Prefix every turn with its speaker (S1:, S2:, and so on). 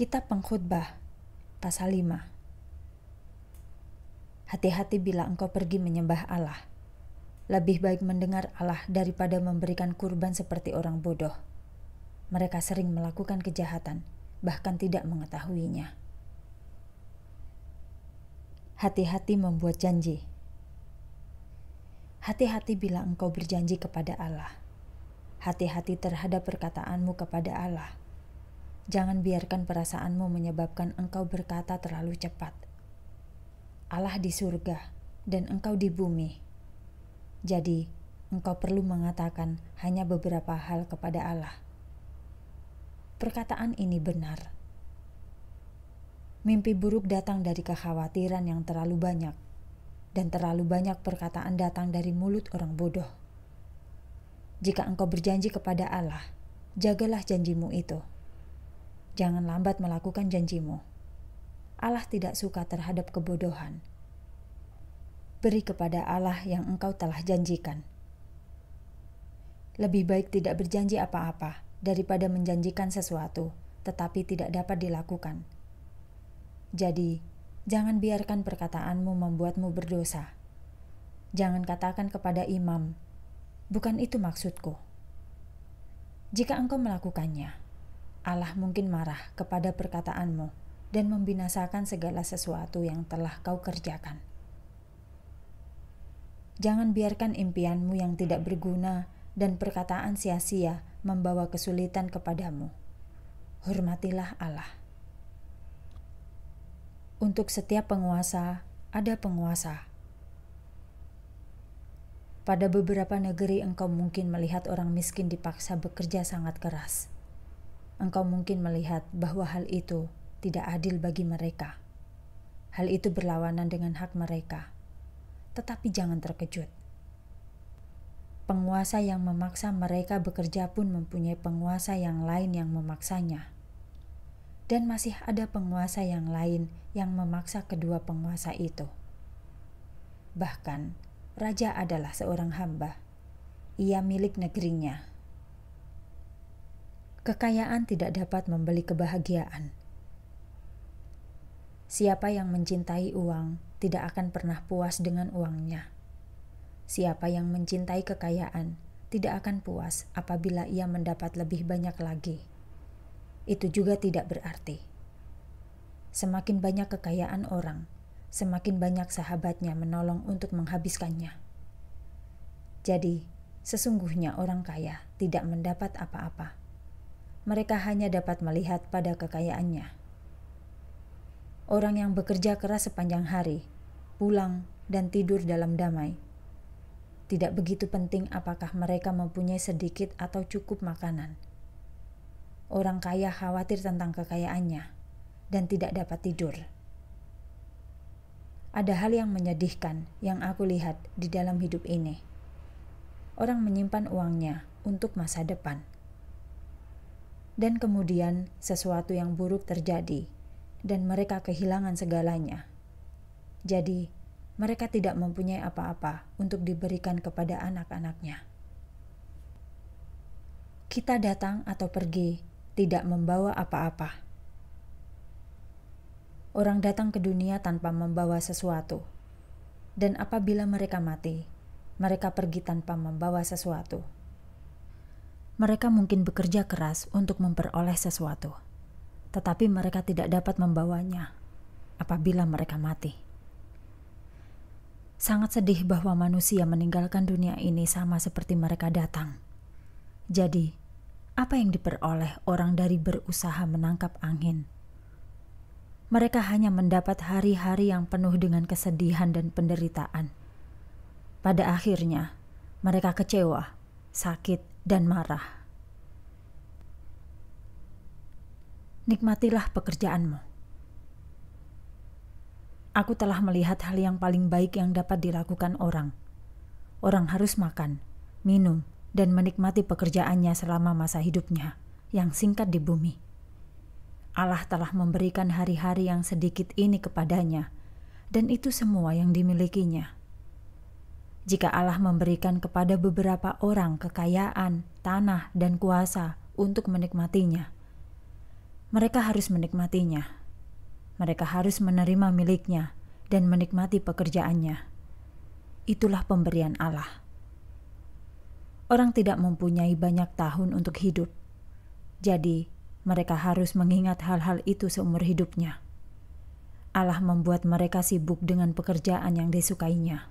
S1: Kitab Pengkhotbah pasal 5 Hati-hati bila engkau pergi menyembah Allah. Lebih baik mendengar Allah daripada memberikan kurban seperti orang bodoh. Mereka sering melakukan kejahatan, bahkan tidak mengetahuinya. Hati-hati membuat janji. Hati-hati bila engkau berjanji kepada Allah. Hati-hati terhadap perkataanmu kepada Allah Jangan biarkan perasaanmu menyebabkan engkau berkata terlalu cepat. Allah di surga dan engkau di bumi. Jadi, engkau perlu mengatakan hanya beberapa hal kepada Allah. Perkataan ini benar. Mimpi buruk datang dari kekhawatiran yang terlalu banyak, dan terlalu banyak perkataan datang dari mulut orang bodoh. Jika engkau berjanji kepada Allah, jagalah janjimu itu. Jangan lambat melakukan janjimu. Allah tidak suka terhadap kebodohan. Beri kepada Allah yang engkau telah janjikan. Lebih baik tidak berjanji apa-apa daripada menjanjikan sesuatu tetapi tidak dapat dilakukan. Jadi, jangan biarkan perkataanmu membuatmu berdosa. Jangan katakan kepada imam, "Bukan itu maksudku." Jika engkau melakukannya, Allah mungkin marah kepada perkataanmu dan membinasakan segala sesuatu yang telah kau kerjakan. Jangan biarkan impianmu yang tidak berguna dan perkataan sia-sia membawa kesulitan kepadamu. Hormatilah Allah. Untuk setiap penguasa, ada penguasa. Pada beberapa negeri, engkau mungkin melihat orang miskin dipaksa bekerja sangat keras engkau mungkin melihat bahwa hal itu tidak adil bagi mereka. Hal itu berlawanan dengan hak mereka. Tetapi jangan terkejut. Penguasa yang memaksa mereka bekerja pun mempunyai penguasa yang lain yang memaksanya. Dan masih ada penguasa yang lain yang memaksa kedua penguasa itu. Bahkan, raja adalah seorang hamba. Ia milik negerinya Kekayaan tidak dapat membeli kebahagiaan. Siapa yang mencintai uang tidak akan pernah puas dengan uangnya. Siapa yang mencintai kekayaan tidak akan puas apabila ia mendapat lebih banyak lagi. Itu juga tidak berarti. Semakin banyak kekayaan orang, semakin banyak sahabatnya menolong untuk menghabiskannya. Jadi, sesungguhnya orang kaya tidak mendapat apa-apa mereka hanya dapat melihat pada kekayaannya. Orang yang bekerja keras sepanjang hari, pulang dan tidur dalam damai. Tidak begitu penting apakah mereka mempunyai sedikit atau cukup makanan. Orang kaya khawatir tentang kekayaannya dan tidak dapat tidur. Ada hal yang menyedihkan yang aku lihat di dalam hidup ini. Orang menyimpan uangnya untuk masa depan dan kemudian sesuatu yang buruk terjadi, dan mereka kehilangan segalanya. Jadi, mereka tidak mempunyai apa-apa untuk diberikan kepada anak-anaknya. Kita datang atau pergi, tidak membawa apa-apa. Orang datang ke dunia tanpa membawa sesuatu, dan apabila mereka mati, mereka pergi tanpa membawa sesuatu mereka mungkin bekerja keras untuk memperoleh sesuatu, tetapi mereka tidak dapat membawanya apabila mereka mati. Sangat sedih bahwa manusia meninggalkan dunia ini sama seperti mereka datang. Jadi, apa yang diperoleh orang dari berusaha menangkap angin? Mereka hanya mendapat hari-hari yang penuh dengan kesedihan dan penderitaan. Pada akhirnya, mereka kecewa sakit, dan marah. Nikmatilah pekerjaanmu. Aku telah melihat hal yang paling baik yang dapat dilakukan orang. Orang harus makan, minum, dan menikmati pekerjaannya selama masa hidupnya yang singkat di bumi. Allah telah memberikan hari-hari yang sedikit ini kepadanya, dan itu semua yang dimilikinya. Jika Allah memberikan kepada beberapa orang kekayaan, tanah, dan kuasa untuk menikmatinya, mereka harus menikmatinya. Mereka harus menerima miliknya dan menikmati pekerjaannya. Itulah pemberian Allah. Orang tidak mempunyai banyak tahun untuk hidup, jadi mereka harus mengingat hal-hal itu seumur hidupnya. Allah membuat mereka sibuk dengan pekerjaan yang disukainya.